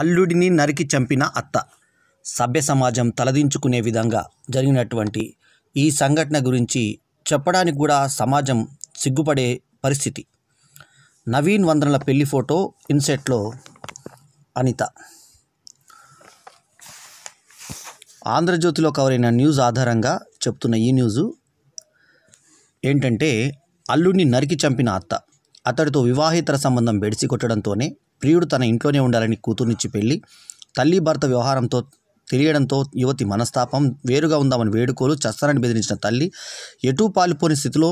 అల్లుడిని నరికి చంపిన అత్త సభ్య సమాజం తలదించుకునే విధంగా జరిగినటువంటి ఈ సంఘటన గురించి చెప్పడానికి కూడా సమాజం సిగ్గుపడే పరిస్థితి నవీన్ వందనల పెళ్లి ఫోటో ఇన్సెట్లో అనిత ఆంధ్రజ్యోతిలో కవర్ అయిన న్యూస్ ఆధారంగా చెప్తున్న ఈ న్యూస్ ఏంటంటే అల్లుడిని నరికి చంపిన అత్త అతడితో వివాహేతర సంబంధం బెడిసి కొట్టడంతోనే ప్రియుడు తన ఇంట్లోనే ఉండాలని కూతుర్నిచ్చి పెళ్ళి తల్లి భర్త వ్యవహారంతో తెలియడంతో యువతి మనస్తాపం వేరుగా ఉందామని వేడుకోలు చస్తానని బెదిరించిన తల్లి ఎటూ పాలిపోని స్థితిలో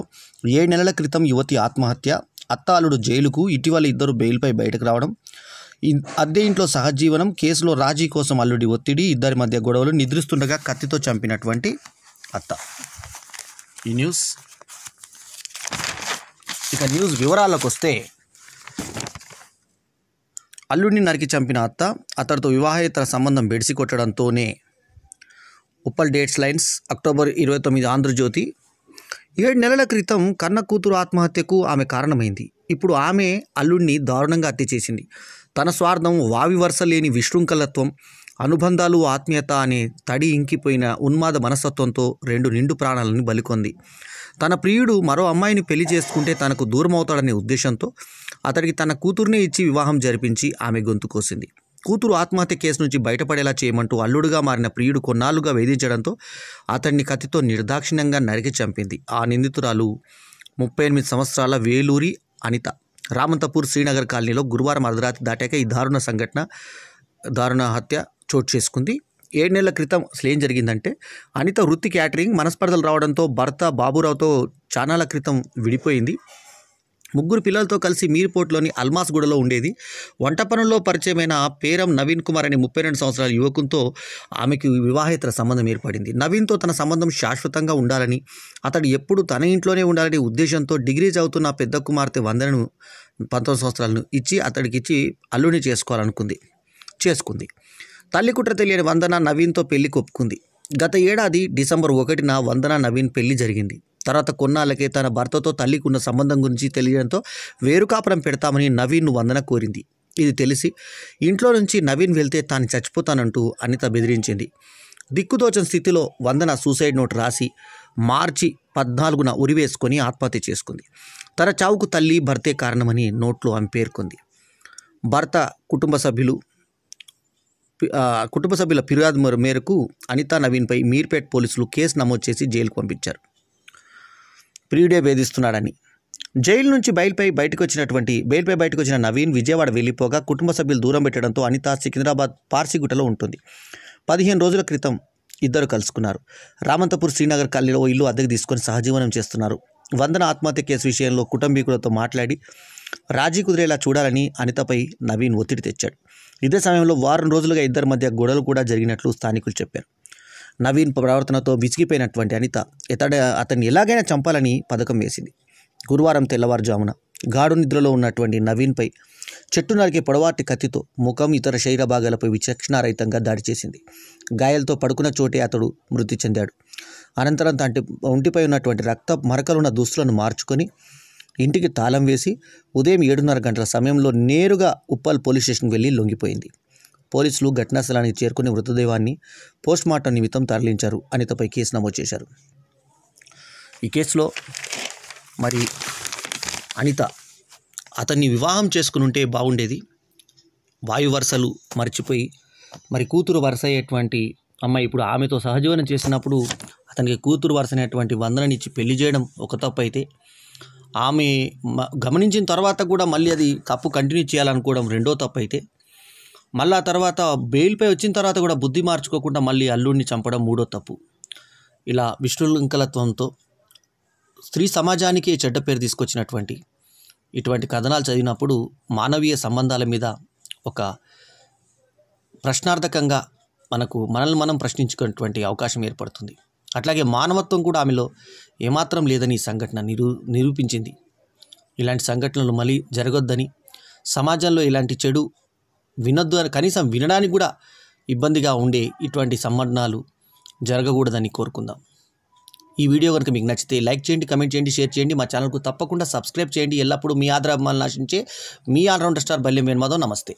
ఏడు నెలల క్రితం యువతి ఆత్మహత్య అత్త అల్లుడు జైలుకు ఇటీవల ఇద్దరు బెయిల్పై బయటకు రావడం అద్దె ఇంట్లో సహజీవనం కేసులో రాజీ కోసం అల్లుడి ఒత్తిడి ఇద్దరి మధ్య గొడవలు నిద్రిస్తుండగా కత్తితో చంపినటువంటి అత్త ఈ న్యూస్ ఇక న్యూస్ వివరాలకు వస్తే అల్లుడిని నరికి చంపిన అత్త అతడితో వివాహేతర సంబంధం బెడిసి కొట్టడంతోనే ఉప్పల్ డేట్స్ లైన్స్ అక్టోబర్ ఇరవై తొమ్మిది ఆంధ్రజ్యోతి ఏడు నెలల క్రితం కన్న కూతురు ఆత్మహత్యకు ఆమె కారణమైంది ఇప్పుడు ఆమె అల్లుడిని దారుణంగా హత్య చేసింది తన స్వార్థం వావి వరుస లేని విశృంఖలత్వం అనుబంధాలు ఆత్మీయత అనే తడి ఇంకిపోయిన ఉన్మాద మనస్తత్వంతో రెండు నిండు ప్రాణాలను బలికొంది తన ప్రియుడు మరో అమ్మాయిని పెళ్లి చేసుకుంటే తనకు దూరం అవుతాడనే ఉద్దేశంతో అతడికి తన కూతుర్నే ఇచ్చి వివాహం జరిపించి ఆమె గొంతు కోసింది కూతురు ఆత్మహత్య కేసు నుంచి బయటపడేలా చేయమంటూ అల్లుడుగా మారిన ప్రియుడు కొన్నాళ్లుగా వేధించడంతో అతన్ని కత్తితో నిర్దాక్షిణ్యంగా నరికి చంపింది ఆ నిందితురాలు ముప్పై ఎనిమిది సంవత్సరాల వేలూరి అనిత రామంతపూర్ శ్రీనగర్ కాలనీలో గురువారం అర్ధరాత్రి దాటాక ఈ దారుణ సంఘటన దారుణ హత్య చోటు చేసుకుంది ఏడు నెలల క్రితం అసలు ఏం జరిగిందంటే అనిత వృత్తి క్యాటరింగ్ మనస్పర్ధలు రావడంతో భర్త బాబురావుతో చానాల క్రితం విడిపోయింది ముగ్గురు పిల్లలతో కలిసి మీర్పోట్లోని అల్మాస్ గుడలో ఉండేది వంట పనుల్లో పరిచయమైన పేరం నవీన్ కుమార్ అనే ముప్పై రెండు సంవత్సరాల యువకునితో ఆమెకి వివాహేతర సంబంధం ఏర్పడింది నవీన్తో తన సంబంధం శాశ్వతంగా ఉండాలని అతడు ఎప్పుడు తన ఇంట్లోనే ఉండాలనే ఉద్దేశంతో డిగ్రీ చదువుతున్న పెద్ద కుమార్తె వందనను పంతొమ్మిది సంవత్సరాలను ఇచ్చి అతడికిచ్చి అల్లుని చేసుకోవాలనుకుంది చేసుకుంది తల్లి కుట్ర తెలియని వందన నవీన్తో పెళ్లి కొప్పుకుంది గత ఏడాది డిసెంబర్ ఒకటిన వందన నవీన్ పెళ్లి జరిగింది తర్వాత కొన్నాళ్ళకే తన భర్తతో తల్లికున్న సంబంధం గురించి తెలియడంతో వేరుకాపురం పెడతామని నవీన్ వందన కోరింది ఇది తెలిసి ఇంట్లో నుంచి నవీన్ వెళ్తే తాను చచ్చిపోతానంటూ అనిత బెదిరించింది దిక్కుదోచని స్థితిలో వందన సూసైడ్ నోట్ రాసి మార్చి పద్నాలుగున ఉరివేసుకొని ఆత్మహత్య చేసుకుంది తన చావుకు తల్లి భర్తే కారణమని నోట్లో ఆమె పేర్కొంది భర్త కుటుంబ సభ్యులు కుటుంబ సభ్యుల ఫిర్యాదు మేరకు అనితా నవీన్పై మీర్పేట్ పోలీసులు కేసు నమోదు చేసి జైలుకు పంపించారు ప్రియుడే వేధిస్తున్నాడని జైలు నుంచి బయలుపై బయటకు వచ్చినటువంటి బెయిల్పై బయటకు వచ్చిన నవీన్ విజయవాడ వెళ్ళిపోగా కుటుంబ సభ్యులు దూరం పెట్టడంతో అనిత సికింద్రాబాద్ పార్సిగుట్టలో ఉంటుంది పదిహేను రోజుల క్రితం ఇద్దరు కలుసుకున్నారు రామంతపూర్ శ్రీనగర్ కల్లీలో ఇల్లు అద్దెకు తీసుకొని సహజీవనం చేస్తున్నారు వందన ఆత్మహత్య కేసు విషయంలో కుటుంబీకులతో మాట్లాడి రాజీ కుదిరేలా చూడాలని అనితపై నవీన్ ఒత్తిడి తెచ్చాడు ఇదే సమయంలో వారం రోజులుగా ఇద్దరి మధ్య గొడవలు కూడా జరిగినట్లు స్థానికులు చెప్పారు నవీన్ ప్రవర్తనతో విసిగిపోయినటువంటి అనిత ఇతడ అతన్ని ఎలాగైనా చంపాలని పథకం వేసింది గురువారం తెల్లవారుజామున గాడు నిద్రలో ఉన్నటువంటి నవీన్పై చెట్టు నరికే పొడవాటి కత్తితో ముఖం ఇతర శరీర భాగాలపై విచక్షణారహితంగా దాడి చేసింది గాయాలతో పడుకున్న చోటే అతడు మృతి చెందాడు అనంతరం తంటి ఒంటిపై ఉన్నటువంటి రక్త మరకలున్న దుస్తులను మార్చుకొని ఇంటికి తాళం వేసి ఉదయం ఏడున్నర గంటల సమయంలో నేరుగా ఉప్పల్ పోలీస్ స్టేషన్కి వెళ్ళి లొంగిపోయింది పోలీసులు ఘటనాస్థలానికి చేరుకుని మృతదేహాన్ని పోస్ట్మార్టం నిమిత్తం తరలించారు అనితపై కేసు నమోదు చేశారు ఈ కేసులో మరి అనిత అతన్ని వివాహం చేసుకుని ఉంటే బాగుండేది వాయు వరుసలు మర్చిపోయి మరి కూతురు వరుస అయ్యేటువంటి అమ్మాయి ఇప్పుడు ఆమెతో సహజీవనం చేసినప్పుడు అతనికి కూతురు వరుస అనేటువంటి వందననిచ్చి పెళ్లి చేయడం ఒక తప్పు అయితే ఆమె గమనించిన తర్వాత కూడా మళ్ళీ అది తప్పు కంటిన్యూ చేయాలనుకోవడం రెండో తప్పు అయితే మళ్ళీ ఆ తర్వాత బెయిల్పై వచ్చిన తర్వాత కూడా బుద్ధి మార్చుకోకుండా మళ్ళీ అల్లుడిని చంపడం మూడో తప్పు ఇలా విష్ణులంకలత్వంతో స్త్రీ సమాజానికి చెడ్డ పేరు తీసుకొచ్చినటువంటి ఇటువంటి కథనాలు చదివినప్పుడు మానవీయ సంబంధాల మీద ఒక ప్రశ్నార్థకంగా మనకు మనల్ని మనం ప్రశ్నించుకునేటువంటి అవకాశం ఏర్పడుతుంది అట్లాగే మానవత్వం కూడా ఆమెలో ఏమాత్రం లేదని ఈ సంఘటన నిరూ నిరూపించింది ఇలాంటి సంఘటనలు మళ్ళీ జరగొద్దని సమాజంలో ఇలాంటి చెడు వినొద్దు అని కనీసం వినడానికి కూడా ఇబ్బందిగా ఉండే ఇటువంటి సంఘటనలు జరగకూడదని కోరుకుందాం ఈ వీడియో కనుక మీకు నచ్చితే లైక్ చేయండి కమెంట్ చేయండి షేర్ చేయండి మా ఛానల్కు తప్పకుండా సబ్స్క్రైబ్ చేయండి ఎల్లప్పుడూ మీ ఆదరాభిమానులు ఆశించే మీ ఆల్రౌండర్ స్టార్ బల్యం వేణుమాధవ్ నమస్తే